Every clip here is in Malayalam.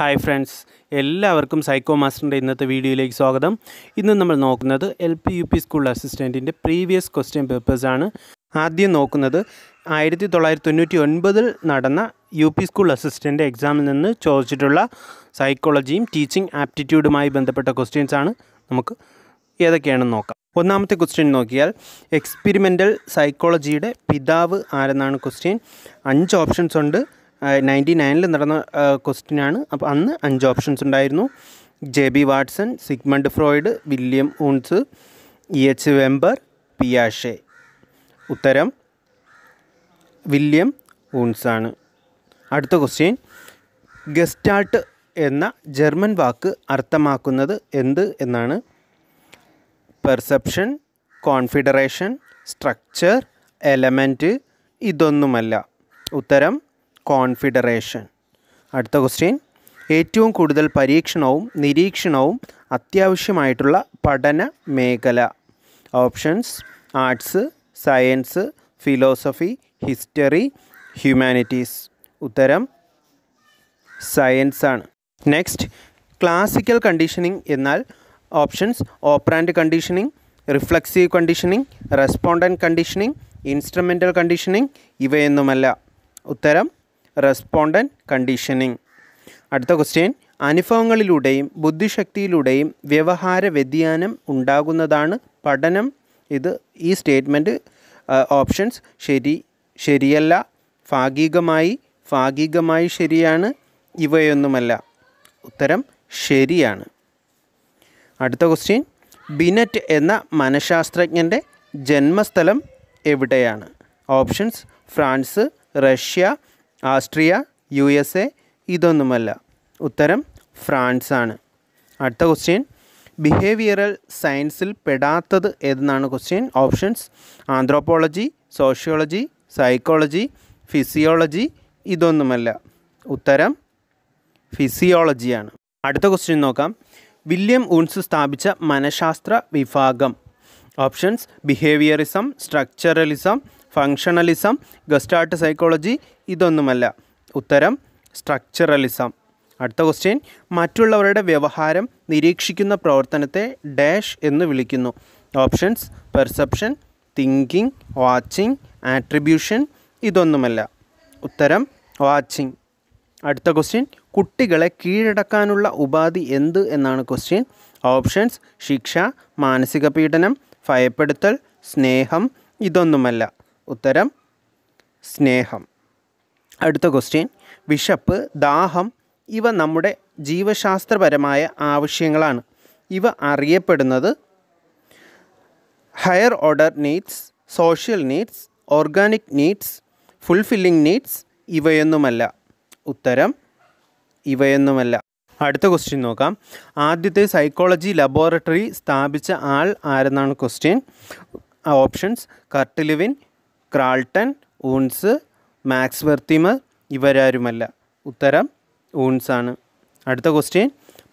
ഹായ് ഫ്രണ്ട്സ് എല്ലാവർക്കും സൈക്കോ മാസ്റ്ററിൻ്റെ ഇന്നത്തെ വീഡിയോയിലേക്ക് സ്വാഗതം ഇന്ന് നമ്മൾ നോക്കുന്നത് L P U P school അസിസ്റ്റൻറ്റിൻ്റെ പ്രീവിയസ് ക്വസ്റ്റ്യൻ പേപ്പേഴ്സാണ് ആദ്യം നോക്കുന്നത് ആയിരത്തി തൊള്ളായിരത്തി തൊണ്ണൂറ്റി ഒൻപതിൽ നടന്ന യു പി സ്കൂൾ അസിസ്റ്റൻ്റ് എക്സാമിൽ നിന്ന് ചോദിച്ചിട്ടുള്ള സൈക്കോളജിയും ടീച്ചിങ് ആപ്റ്റിറ്റ്യൂഡുമായി ബന്ധപ്പെട്ട ക്വസ്റ്റ്യൻസ് ആണ് നമുക്ക് ഏതൊക്കെയാണെന്ന് നോക്കാം ഒന്നാമത്തെ ക്വസ്റ്റ്യൻ നോക്കിയാൽ എക്സ്പെരിമെൻ്റൽ സൈക്കോളജിയുടെ പിതാവ് ആരെന്നാണ് ക്വസ്റ്റ്യൻ അഞ്ച് ഓപ്ഷൻസ് ഉണ്ട് നയൻറ്റി നയനിൽ നടന്ന ക്വസ്റ്റിനാണ് അപ്പോൾ അന്ന് അഞ്ച് ഓപ്ഷൻസ് ഉണ്ടായിരുന്നു J B Watson Sigmund Freud William Wundt E H Weber പിയാഷെ ഉത്തരം വില്യം ഊൺസാണ് അടുത്ത ക്വസ്റ്റ്യൻ ഗസ്റ്റാർട്ട് എന്ന ജർമ്മൻ വാക്ക് അർത്ഥമാക്കുന്നത് എന്ത് എന്നാണ് പെർസെപ്ഷൻ കോൺഫിഡറേഷൻ സ്ട്രക്ചർ എലമെൻറ്റ് ഇതൊന്നുമല്ല ഉത്തരം കോൺഫിഡറേഷൻ അടുത്ത ക്വസ്റ്റ്യൻ ഏറ്റവും കൂടുതൽ പരീക്ഷണവും നിരീക്ഷണവും അത്യാവശ്യമായിട്ടുള്ള പഠന മേഖല options arts science philosophy history humanities ഉത്തരം സയൻസ് ആണ് നെക്സ്റ്റ് ക്ലാസിക്കൽ കണ്ടീഷനിങ് എന്നാൽ options operant conditioning reflexive conditioning respondent conditioning instrumental conditioning ഇവയൊന്നുമല്ല ഉത്തരം റെസ്പോണ്ടൻറ്റ് കണ്ടീഷനിങ് അടുത്ത ക്വസ്റ്റ്യൻ അനുഭവങ്ങളിലൂടെയും ബുദ്ധിശക്തിയിലൂടെയും വ്യവഹാര വ്യതിയാനം ഉണ്ടാകുന്നതാണ് പഠനം ഇത് ഈ സ്റ്റേറ്റ്മെൻറ്റ് ഓപ്ഷൻസ് ശരി ശരിയല്ല ഭാഗികമായി ഭാഗികമായി ശരിയാണ് ഇവയൊന്നുമല്ല ഉത്തരം ശരിയാണ് അടുത്ത ക്വസ്റ്റ്യൻ ബിനറ്റ് എന്ന മനഃശാസ്ത്രജ്ഞൻ്റെ ജന്മസ്ഥലം എവിടെയാണ് options France Russia Austria U S A ഇതൊന്നുമല്ല ഉത്തരം ഫ്രാൻസാണ് അടുത്ത ക്വസ്റ്റ്യൻ ബിഹേവിയറൽ സയൻസിൽ പെടാത്തത് ഏതെന്നാണ് question options anthropology sociology psychology physiology ഇതൊന്നുമല്ല ഉത്തരം ഫിസിയോളജിയാണ് അടുത്ത ക്വസ്റ്റ്യൻ നോക്കാം വില്യം ഊൺസ് സ്ഥാപിച്ച മനഃശാസ്ത്ര വിഭാഗം options behaviourism structuralism functionalism Gestalt psychology ഇതൊന്നുമല്ല ഉത്തരം സ്ട്രക്ചറലിസം അടുത്ത ക്വസ്റ്റ്യൻ മറ്റുള്ളവരുടെ വ്യവഹാരം നിരീക്ഷിക്കുന്ന പ്രവർത്തനത്തെ ഡാഷ് എന്ന് വിളിക്കുന്നു options perception thinking watching attribution ഇതൊന്നുമല്ല ഉത്തരം വാച്ചിങ് അടുത്ത ക്വസ്റ്റ്യൻ കുട്ടികളെ കീഴടക്കാനുള്ള ഉപാധി എന്ത് എന്നാണ് ക്വസ്റ്റ്യൻ ഓപ്ഷൻസ് ശിക്ഷ മാനസിക പീഡനം ഭയപ്പെടുത്തൽ സ്നേഹം ഇതൊന്നുമല്ല ഉത്തരം സ്നേഹം അടുത്ത ക്വസ്റ്റ്യൻ വിശപ്പ് ദാഹം ഇവ നമ്മുടെ ജീവശാസ്ത്രപരമായ ആവശ്യങ്ങളാണ് ഇവ അറിയപ്പെടുന്നത് higher order needs social needs organic needs fulfilling needs ഇവയൊന്നുമല്ല ഉത്തരം ഇവയൊന്നുമല്ല അടുത്ത ക്വസ്റ്റ്യൻ നോക്കാം ആദ്യത്തെ സൈക്കോളജി ലബോറട്ടറി സ്ഥാപിച്ച ആൾ ആരെന്നാണ് ക്വസ്റ്റ്യൻ ഓപ്ഷൻസ് കർട്ടിലിവിൻ ക്രാൾട്ടൺ ഊൺസ് മാക്സ് വെർത്തിമർ ഇവരാരുമല്ല ഉത്തരം ഊൺസ് ആണ് അടുത്ത ക്വസ്റ്റ്യൻ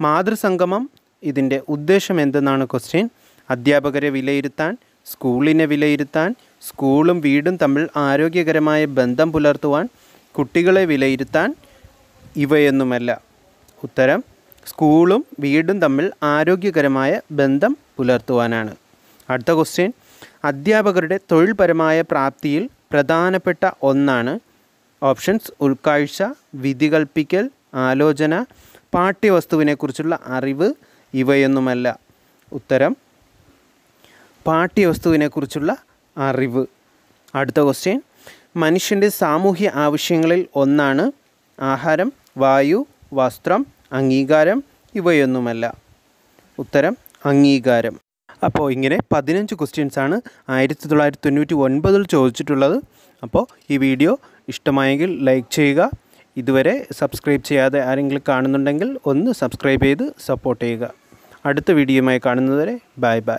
മാതൃസംഗമം ഇതിൻ്റെ ഉദ്ദേശം എന്തെന്നാണ് ക്വസ്റ്റ്യൻ അധ്യാപകരെ വിലയിരുത്താൻ സ്കൂളിനെ വിലയിരുത്താൻ സ്കൂളും വീടും തമ്മിൽ ആരോഗ്യകരമായ ബന്ധം പുലർത്തുവാൻ കുട്ടികളെ വിലയിരുത്താൻ ഇവയൊന്നുമല്ല ഉത്തരം സ്കൂളും വീടും തമ്മിൽ ആരോഗ്യകരമായ ബന്ധം പുലർത്തുവാനാണ് അടുത്ത ക്വസ്റ്റ്യൻ അധ്യാപകരുടെ തൊഴിൽപരമായ പ്രാപ്തിയിൽ പ്രധാനപ്പെട്ട ഒന്നാണ് ഓപ്ഷൻസ് ഉൾക്കാഴ്ച വിധികൽപ്പിക്കൽ ആലോചന പാഠ്യവസ്തുവിനെക്കുറിച്ചുള്ള അറിവ് ഇവയൊന്നുമല്ല ഉത്തരം പാഠ്യവസ്തുവിനെക്കുറിച്ചുള്ള അറിവ് അടുത്ത ക്വസ്റ്റ്യൻ മനുഷ്യൻ്റെ സാമൂഹ്യ ആവശ്യങ്ങളിൽ ഒന്നാണ് ആഹാരം വായു വസ്ത്രം അംഗീകാരം ഇവയൊന്നുമല്ല ഉത്തരം അംഗീകാരം അപ്പോൾ ഇങ്ങനെ പതിനഞ്ച് ക്വസ്റ്റ്യൻസാണ് ആയിരത്തി തൊള്ളായിരത്തി തൊണ്ണൂറ്റി ഒൻപതിൽ ചോദിച്ചിട്ടുള്ളത് അപ്പോൾ ഈ വീഡിയോ ഇഷ്ടമായെങ്കിൽ ലൈക്ക് ചെയ്യുക ഇതുവരെ സബ്സ്ക്രൈബ് ചെയ്യാതെ ആരെങ്കിലും കാണുന്നുണ്ടെങ്കിൽ ഒന്ന് സബ്സ്ക്രൈബ് ചെയ്ത് സപ്പോർട്ട് ചെയ്യുക അടുത്ത വീഡിയോയുമായി കാണുന്നതുവരെ ബൈ ബൈ